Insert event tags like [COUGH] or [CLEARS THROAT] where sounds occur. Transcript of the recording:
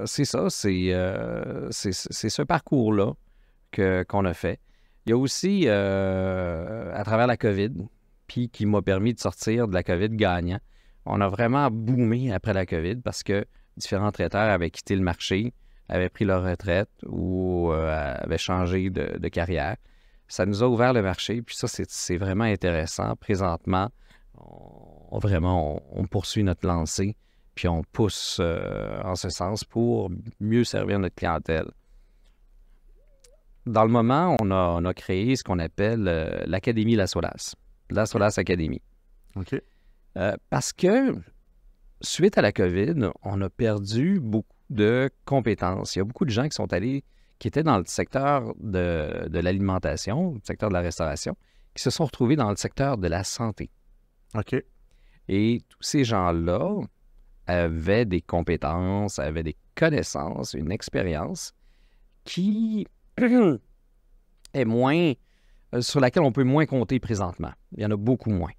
Euh, c'est ça, c'est euh, ce parcours-là qu'on a fait. Il y a aussi, euh, à travers la COVID, puis qui m'a permis de sortir de la COVID gagnant, on a vraiment boomé après la COVID parce que différents traiteurs avaient quitté le marché, avaient pris leur retraite ou avaient changé de, carrière. Ça nous a ouvert le marché, puis ça, c'est vraiment intéressant. Présentement, vraiment, on poursuit notre lancée puis on pousse euh, en ce sens pour mieux servir notre clientèle. Dans le moment, on a, créé ce qu'on appelle euh, l'Académie La Solace, La Solace Academy. OK. Euh, parce que, suite à la COVID, on a perdu beaucoup de compétences. Il y a beaucoup de gens qui sont allés, qui étaient dans le secteur de, de l'alimentation, le secteur de la restauration, qui se sont retrouvés dans le secteur de la santé. OK. Et tous ces gens-là, avait des compétences, avait des connaissances, une expérience qui [CLEARS THROAT] est moins, euh, sur laquelle on peut moins compter présentement. Il y en a beaucoup moins.